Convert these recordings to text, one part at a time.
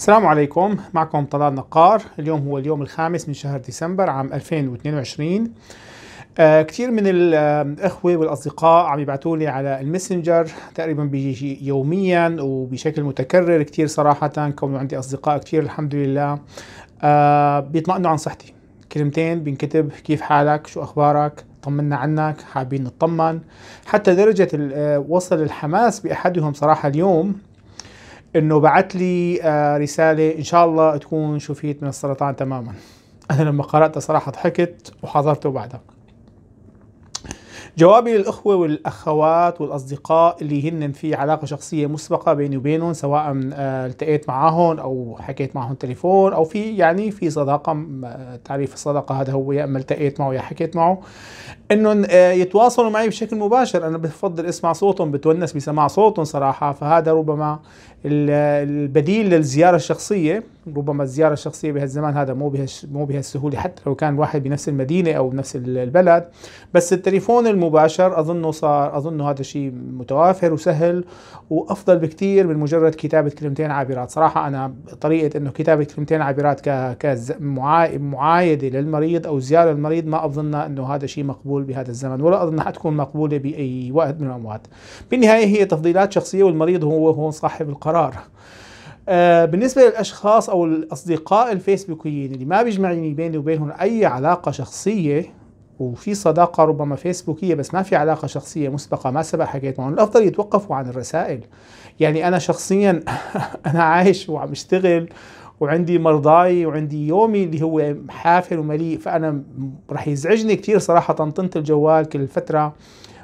السلام عليكم معكم طلال نقار اليوم هو اليوم الخامس من شهر ديسمبر عام 2022 آه كثير من الأخوة آه، والأصدقاء عم يبعثوا لي على الماسنجر تقريبا بيجي يوميا وبشكل متكرر كثير صراحة كونه عندي أصدقاء كثير الحمد لله آه بيطمئنوا عن صحتي كلمتين بنكتب كيف حالك شو أخبارك طمنا عنك حابين نطمن حتى درجة آه، وصل الحماس بأحدهم صراحة اليوم انه بعت لي آه، رساله ان شاء الله تكون شفيت من السرطان تماما انا لما قراتها صراحه ضحكت وحضرته بعدها جوابي للإخوة والأخوات والأصدقاء اللي هن في علاقة شخصية مسبقة بيني وبينهم سواء آه، التقيت معهم أو حكيت معهم تليفون أو في يعني في صداقة آه، تعريف الصداقة هذا هو يا إما التقيت معه يا حكيت معه إنهم آه، يتواصلوا معي بشكل مباشر أنا بفضل أسمع صوتهم بتونس بسماع صوتهم صراحة فهذا ربما البديل للزيارة الشخصية ربما الزياره الشخصيه بهالزمان هذا مو بهش مو بهالسهوله حتى لو كان واحد بنفس المدينه او بنفس البلد بس التليفون المباشر اظنه صار اظنه هذا الشيء متوافر وسهل وافضل بكثير من مجرد كتابه كلمتين عابرات صراحه انا طريقه انه كتابه كلمتين عابرات ك كمعايده للمريض او زياره للمريض ما اظن انه هذا شيء مقبول بهذا الزمن ولا اظن حتكون مقبوله باي وقت من الاوقات بالنهايه هي تفضيلات شخصيه والمريض هو هو صاحب القرار آه، بالنسبه للاشخاص او الاصدقاء الفيسبوكيين اللي ما بيجمعني بيني وبينهم اي علاقه شخصيه وفي صداقة ربما فيسبوكية بس ما في علاقة شخصية مسبقة ما سبق حكيت معهم الأفضل يتوقفوا عن الرسائل يعني أنا شخصيا أنا عايش وعم اشتغل وعندي مرضاي وعندي يومي اللي هو حافل ومليء فأنا رح يزعجني كثير صراحة طنطنت الجوال كل فترة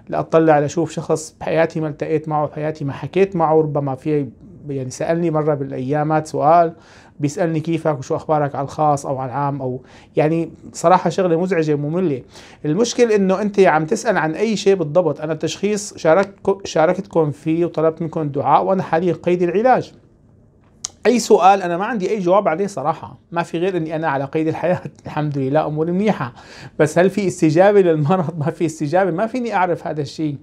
لأطلع لأشوف شخص بحياتي ما التقيت معه بحياتي ما حكيت معه ربما في يعني سالني مره بالايامات سؤال بيسالني كيفك وشو اخبارك على الخاص او على العام او يعني صراحه شغله مزعجه وممله المشكل انه انت عم تسال عن اي شيء بالضبط انا التشخيص شاركت شاركتكم فيه وطلبت منكم الدعاء وانا حاليا قيد العلاج اي سؤال انا ما عندي اي جواب عليه صراحه ما في غير اني انا على قيد الحياه الحمد لله اموري منيحه بس هل في استجابه للمرض ما في استجابه ما فيني اعرف هذا الشيء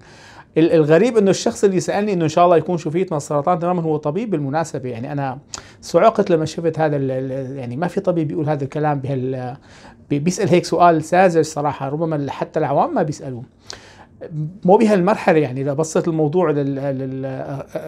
الغريب انه الشخص اللي سالني انه ان شاء الله يكون شفيت من السرطان تماما هو طبيب بالمناسبه يعني انا صعقت لما شفت هذا يعني ما في طبيب بيقول هذا الكلام بهال بيسال هيك سؤال ساذج صراحه ربما حتى العوام ما بيسالوه مو بهالمرحله يعني اذا بصيت الموضوع لل... لل...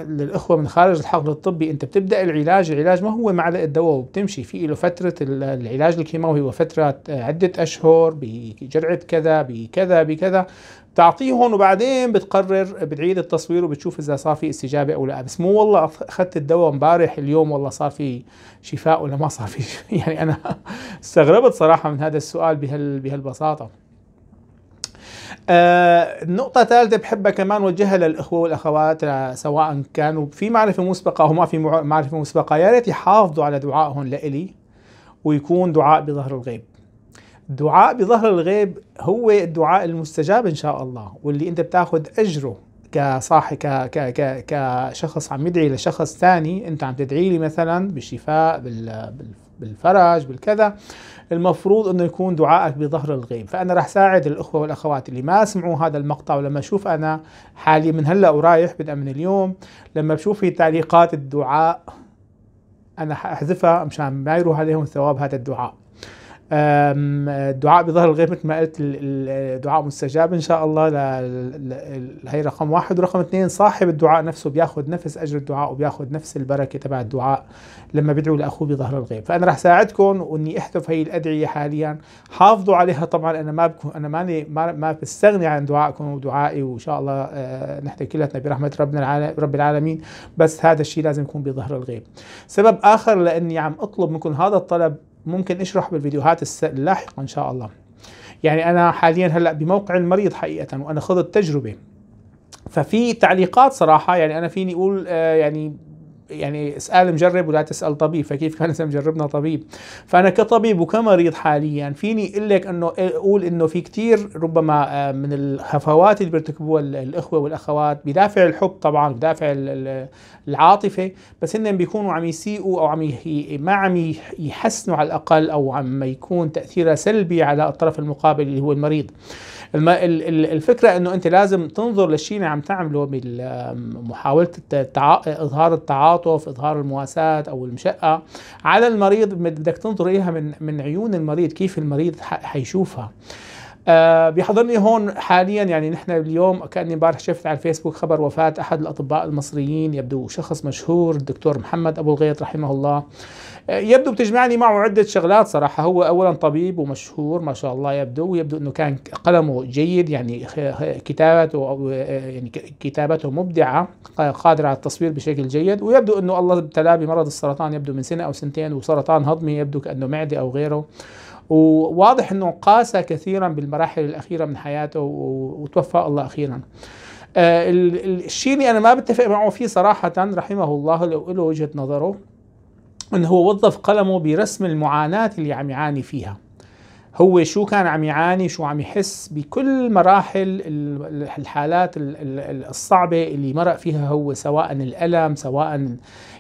للاخوه من خارج الحقل الطبي انت بتبدا العلاج، العلاج ما هو معلقه دواء وبتمشي في له فتره العلاج الكيماوي وفتره عده اشهر بجرعه كذا بكذا بكذا بتعطيهم وبعدين بتقرر بتعيد التصوير وبتشوف اذا صار في استجابه او لا، بس مو والله اخذت الدواء امبارح اليوم والله صار في شفاء ولا ما صار في يعني انا استغربت صراحه من هذا السؤال بهال... بهالبساطه. آه، نقطة النقطة الثالثة بحبها كمان وجهها للإخوة والأخوات آه، سواء كانوا في معرفة مسبقة أو ما في معرفة مسبقة يا ريت يحافظوا على دعائهم لإلي ويكون دعاء بظهر الغيب دعاء بظهر الغيب هو الدعاء المستجاب إن شاء الله واللي أنت بتاخذ أجره كصاح ك ك ك كشخص عم يدعي لشخص ثاني انت عم تدعي لي مثلا بالشفاء بال بالفرج بالكذا المفروض انه يكون دعائك بظهر الغيب فانا راح ساعد الاخوه والاخوات اللي ما سمعوا هذا المقطع ولما اشوف انا حالي من هلا ورايح بدأ من اليوم لما بشوف في تعليقات الدعاء انا حاحذفها مشان ما يروح عليهم ثواب هذا الدعاء الدعاء بظهر الغيب مثل ما قلت الدعاء مستجاب ان شاء الله هي رقم واحد ورقم اثنين صاحب الدعاء نفسه بياخذ نفس اجر الدعاء وبياخذ نفس البركه تبع الدعاء لما بيدعو لاخوه بظهر الغيب فانا رح ساعدكم واني احذف هي الادعيه حاليا حافظوا عليها طبعا انا ما بكون انا ماني ما, ما بستغني عن دعائكم ودعائي وان شاء الله آه، نحن كلتنا برحمه ربنا العالم رب العالمين بس هذا الشيء لازم يكون بظهر الغيب سبب اخر لاني عم اطلب منكم هذا الطلب ممكن اشرح بالفيديوهات اللاحقه ان شاء الله يعني انا حاليا هلا بموقع المريض حقيقه وانا خضت تجربه ففي تعليقات صراحه يعني انا فيني اقول آه، يعني يعني اسال مجرب ولا تسال طبيب فكيف كان اذا مجربنا طبيب فانا كطبيب وكمريض حاليا فيني اقول لك انه اقول انه في كثير ربما آه، من الهفوات اللي بيرتكبوها الاخوه والاخوات بدافع الحب طبعا بدافع العاطفه بس هن بيكونوا عم يسيئوا او عم ما عم يحسنوا على الاقل او عم يكون تاثيرها سلبي على الطرف المقابل اللي هو المريض الفكره انه انت لازم تنظر للشيء اللي عم تعمله بمحاوله التع... اظهار التعاطف اظهار المواساه او المشقه على المريض بدك تنظر اليها من من عيون المريض كيف المريض حيشوفها آه بيحضرني هون حاليا يعني نحن اليوم كاني امبارح شفت على الفيسبوك خبر وفاه احد الاطباء المصريين يبدو شخص مشهور الدكتور محمد ابو الغيط رحمه الله آه يبدو بتجمعني معه عده شغلات صراحه هو اولا طبيب ومشهور ما شاء الله يبدو ويبدو انه كان قلمه جيد يعني كتابته او آه، يعني كتابته مبدعه قادره على التصوير بشكل جيد ويبدو انه الله ابتلاه بمرض السرطان يبدو من سنه او سنتين وسرطان هضمي يبدو كانه معده او غيره وواضح أنه قاس كثيرا بالمراحل الأخيرة من حياته وتوفى الله أخيرا آه، الشيء اللي أنا ما بتفق معه فيه صراحة رحمه الله لو له وجهة نظره أنه هو وظف قلمه برسم المعاناة اللي عم يعاني فيها هو شو كان عم يعاني شو عم يحس بكل مراحل الحالات الصعبة اللي مرق فيها هو سواء الألم سواء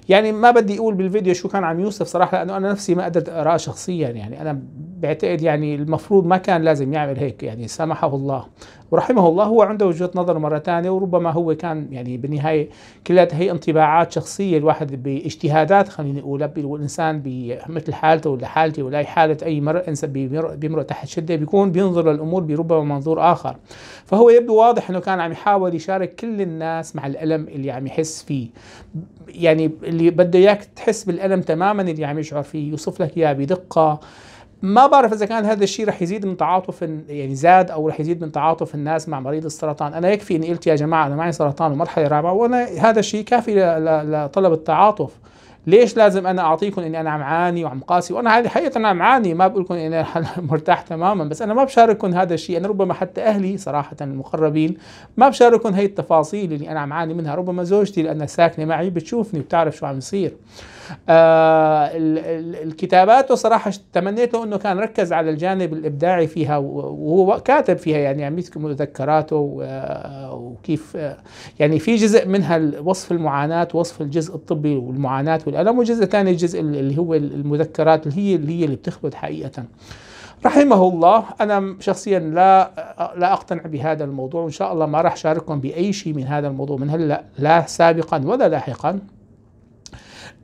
يعني ما بدي أقول بالفيديو شو كان عم يوصف صراحة لأنه أنا نفسي ما قدرت أقراه شخصيا يعني أنا بعتقد يعني المفروض ما كان لازم يعمل هيك يعني سامحه الله ورحمه الله هو عنده وجهه نظر مره ثانيه وربما هو كان يعني بالنهايه كلها هي انطباعات شخصيه الواحد باجتهادات خليني اقول والانسان مثل حالته ولا حالتي ولا حاله اي مرء انسان بيمرق تحت شده بيكون بينظر للامور بربما منظور اخر فهو يبدو واضح انه كان عم يحاول يشارك كل الناس مع الالم اللي عم يحس فيه يعني اللي بده اياك تحس بالالم تماما اللي عم يشعر فيه يوصف لك اياه بدقه ما بعرف اذا كان هذا الشيء رح يزيد من تعاطف يعني زاد او رح يزيد من تعاطف الناس مع مريض السرطان، انا يكفي اني قلت يا جماعه انا معي سرطان ومرحله رابعه وانا هذا الشيء كافي لطلب التعاطف. ليش لازم انا اعطيكم اني انا عم عاني وعم قاسي وانا حقيقه انا عم عاني ما بقول لكم اني أنا مرتاح تماما بس انا ما بشارككم هذا الشيء انا ربما حتى اهلي صراحه المقربين ما بشارككم هي التفاصيل اللي انا عم عاني منها ربما زوجتي لانها ساكنه معي بتشوفني وبتعرف شو عم يصير آه، الكتابات صراحة تمنيت له أنه كان ركز على الجانب الإبداعي فيها وهو كاتب فيها يعني عم يذكر مذكراته آه، وكيف آه، يعني في جزء منها وصف المعاناة وصف الجزء الطبي والمعاناة والألم وجزء ثاني الجزء اللي هو المذكرات اللي هي اللي, هي اللي بتخبط حقيقة رحمه الله أنا شخصيا لا لا أقتنع بهذا الموضوع وإن شاء الله ما راح شارككم بأي شيء من هذا الموضوع من هلا لا سابقا ولا لاحقا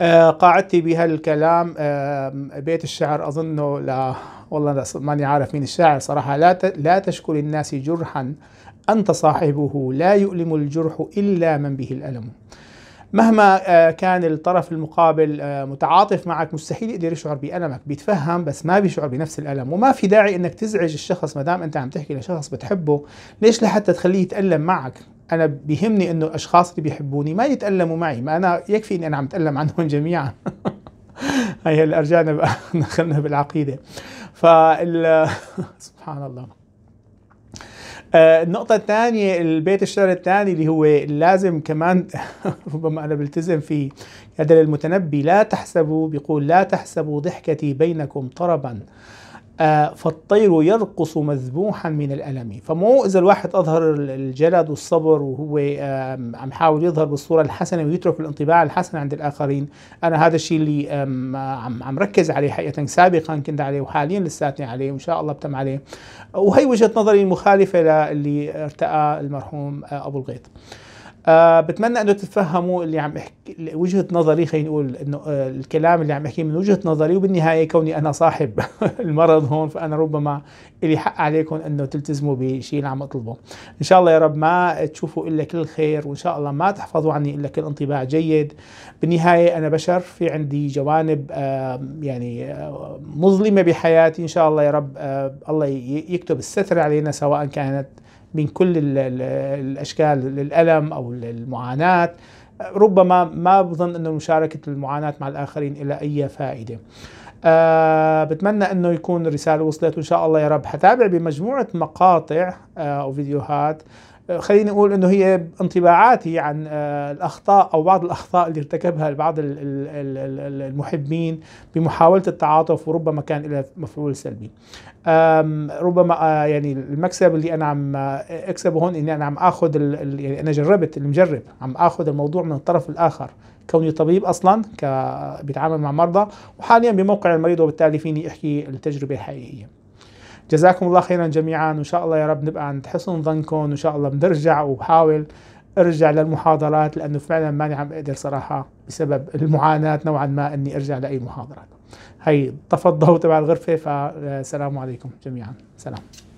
آه، قاعدتي بهالكلام آه، بيت الشعر اظنه لا والله ماني عارف مين الشاعر صراحه لا لا تشكو للناس جرحا انت صاحبه لا يؤلم الجرح الا من به الالم مهما آه، كان الطرف المقابل متعاطف معك مستحيل يقدر يشعر بألمك بيتفهم بس ما بيشعر بنفس الألم وما في داعي أنك تزعج الشخص ما دام أنت عم تحكي لشخص بتحبه ليش لحتى تخليه يتألم معك انا بيهمني انه الاشخاص اللي بيحبوني ما يتالموا معي ما انا يكفي اني انا عم اتالم عنهم جميعا هي هلا رجعنا دخلنا بالعقيده فال سبحان الله آه، النقطة الثانية البيت الشعر الثاني اللي هو لازم كمان ربما أنا بلتزم فيه هذا المتنبي لا تحسبوا بيقول لا تحسبوا ضحكتي بينكم طربا آه، فالطير يرقص مذبوحا من الألم فمو إذا الواحد أظهر الجلد والصبر وهو عم حاول يظهر بالصورة الحسنة ويترك الانطباع الحسن عند الآخرين أنا هذا الشيء اللي عم عم ركز عليه حقيقة سابقا كنت عليه وحاليا لساتني عليه وإن شاء الله بتم عليه وهي وجهة نظري المخالفة للي ارتأى المرحوم آه، أبو الغيط آه بتمنى انه تتفهموا اللي عم احكي وجهه نظري خلينا نقول انه آه الكلام اللي عم احكيه من وجهه نظري وبالنهايه كوني انا صاحب المرض هون فانا ربما اللي حق عليكم انه تلتزموا بشيء اللي عم اطلبه ان شاء الله يا رب ما تشوفوا الا كل خير وان شاء الله ما تحفظوا عني الا كل انطباع جيد بالنهايه انا بشر في عندي جوانب آه يعني مظلمه بحياتي ان شاء الله يا رب الله يكتب الستر علينا سواء كانت من كل الاشكال الالم او المعاناه ربما ما بظن انه مشاركه المعاناه مع الاخرين الى اي فائده أه بتمنى انه يكون الرساله وصلت وان شاء الله يا رب حتابع بمجموعه مقاطع أه وفيديوهات خليني اقول انه هي انطباعاتي عن آه، الاخطاء او بعض الاخطاء اللي ارتكبها بعض المحبين بمحاوله التعاطف وربما كان لها مفعول سلبي. ربما آه، يعني المكسب اللي انا عم آه، اكسبه هون اني انا عم اخذ يعني انا جربت المجرب عم اخذ الموضوع من الطرف الاخر كوني طبيب اصلا ك بيتعامل مع مرضى وحاليا بموقع المريض وبالتالي فيني احكي التجربه الحقيقيه. جزاكم الله خيرا جميعا وان شاء الله يا رب نبقى عند حسن ظنكم وان شاء الله بنرجع وبحاول ارجع للمحاضرات لانه فعلا ماني عم اقدر صراحه بسبب المعاناه نوعا ما اني ارجع لاي محاضرات هي طفى الضوء تبع الغرفه فالسلام عليكم جميعا سلام